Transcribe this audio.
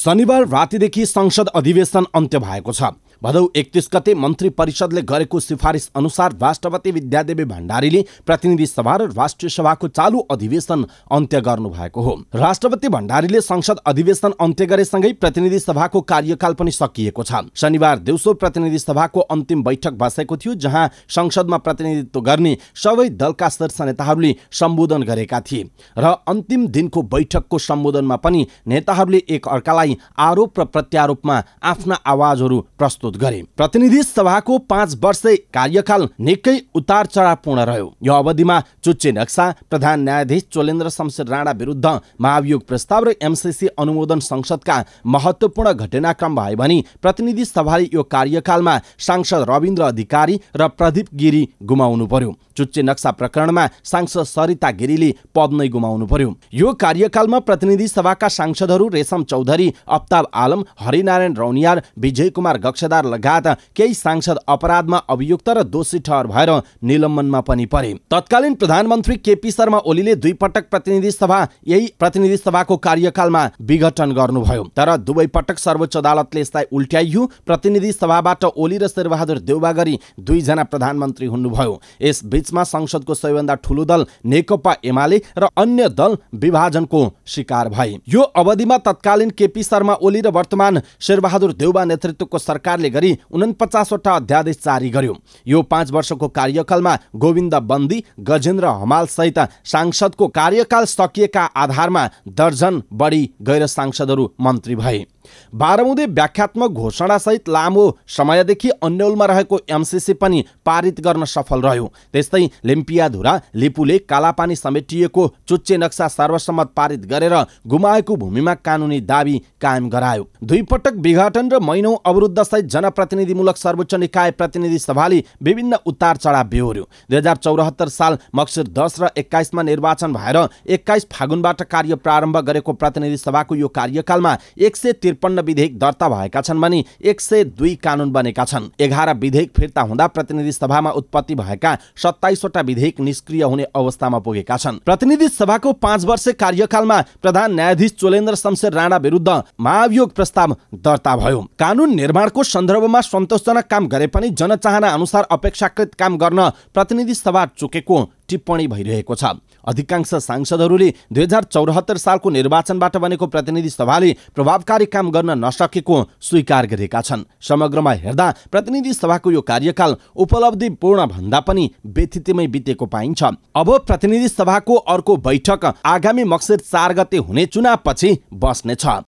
शनिबार रातिदेखि संसद अधिवेशन अन्त्य भएको छ भदौ एकतिस गते मन्त्री परिषदले गरेको सिफारिस अनुसार राष्ट्रपति विद्यादेवी भण्डारीले प्रतिनिधि सभा र राष्ट्रिय सभाको चालु अधिवेशन अन्त्य गर्नु भएको हो राष्ट्रपति भण्डारीले संसद अधिवेशन अन्त्य गरेसँगै प्रतिनिधि सभाको कार्यकाल पनि सकिएको छ शनिबार दिउँसो प्रतिनिधि सभाको अन्तिम बैठक बसेको थियो जहाँ संसदमा प्रतिनिधित्व गर्ने सबै दलका शीर्ष नेताहरूले सम्बोधन गरेका थिए र अन्तिम दिनको बैठकको सम्बोधनमा पनि नेताहरूले एक अर्कालाई आरोप र प्रत्यारोपमा आफ्ना आवाजहरू प्रस्तुत अनुरोध गरे प्रतिनिधि सभाको पाँच वर्ष कार्यकाल निकै उतार चढावपूर्ण रह्यो यो अवधिमा चुच्चे नक्सा प्रधान न्यायाधीश चोलेन्द्र शमशेर राणा विरुद्ध महाभियोग प्रस्ताव र एमसिसी अनुमोदन संसदका महत्त्वपूर्ण घटनाक्रम भए भने प्रतिनिधि सभाले यो कार्यकालमा सांसद रविन्द्र अधिकारी र प्रदीप गिरी गुमाउनु पर्यो चुच्चे नक्सा प्रकरणमा सांसद सरिता गिरीले पद नै गुमाउनु पर्यो यो कार्यकालमा प्रतिनिधि सभाका सांसदहरू रेशम चौधरी अफ्ताब आलम हरिनारायण रौनियार विजय कुमार गक्षदार जिल्लाकार लगायत केही सांसद अपराधमा अभियुक्त र दोषी ठहर भएर निलम्बनमा पनि परे तत्कालीन प्रधानमन्त्री केपी शर्मा ओलीले दुई पटक प्रतिनिधि सभा यही प्रतिनिधि सभाको कार्यकालमा विघटन गर्नुभयो तर दुवै पटक सर्वोच्च अदालतले यसलाई उल्ट्याइयो प्रतिनिधि सभाबाट ओली र शेरबहादुर देउबा गरी दुईजना प्रधानमन्त्री हुनुभयो यस बीचमा संसदको सबैभन्दा ठूलो दल नेकपा एमाले र अन्य दल विभाजनको शिकार भए यो अवधिमा तत्कालीन केपी शर्मा ओली र वर्तमान शेरबहादुर देउबा नेतृत्वको सरकारले गरी उनपचासवटा अध्यादेश जारी गर्यो यो पाँच वर्षको कार्यकालमा गोविन्द बन्दी गजेन्द्र सहित सांसदको कार्यकाल सकिएका आधारमा दर्जन बढी गैर सांसदहरू मन्त्री भए बाह्रौँदै व्याख्यात्मक घोषणासहित लामो समयदेखि अन्यलमा रहेको एमसिसी पनि पारित गर्न सफल रह्यो त्यस्तै लिम्पियाधुरा लिपुले कालापानी समेटिएको चुच्चे नक्सा सर्वसम्मत पारित गरेर गुमाएको भूमिमा कानुनी दावी कायम गरायो दुईपटक विघटन र महिनौ अवरुद्धसहित जनप्रतिनिधिमूलक सर्वोच्च निकाय प्रतिनिधि सभाले विभिन्न उतार चढाव बेहोर्यो दुई हजार चौरात्तर साल मक्सिर दस र एक्काइसमा निर्वाचन भएर एक्काइस फागुनबाट कार्य प्रारम्भ गरेको प्रतिनिधि सभाको यो कार्यकालमा एक सय त्रिपन्न विधेयक दर्ता भएका छन् भने एक सय दुई कानुन बनेका छन् एघार विधेयक फिर्ता हुँदा प्रतिनिधि सभामा उत्पत्ति भएका सत्ताइसवटा विधेयक निष्क्रिय हुने अवस्थामा पुगेका छन् प्रतिनिधि सभाको पाँच वर्ष कार्यकालमा प्रधान न्यायाधीश चोलेन्द्र शमशेर राणा विरुद्ध महाभियोग प्रस्ताव दर्ता भयो कानुन निर्माणको सन्दर्भमा सन्तोषजनक काम गरे पनि जनचाहना अनुसार अपेक्षाकृत काम गर्न प्रतिनिधि सभा चुकेको टिप्पणी भइरहेको छ अधिकांश सांसदहरूले दुई हजार चौरात्तर सालको निर्वाचनबाट बनेको प्रतिनिधि सभाले प्रभावकारी काम गर्न नसकेको स्वीकार गरेका छन् समग्रमा हेर्दा प्रतिनिधि सभाको यो कार्यकाल उपलब्धिपूर्ण भन्दा पनि व्यथितमै बितेको पाइन्छ अब प्रतिनिधि सभाको अर्को बैठक आगामी मक्सिर चार गते हुने चुनावपछि बस्नेछ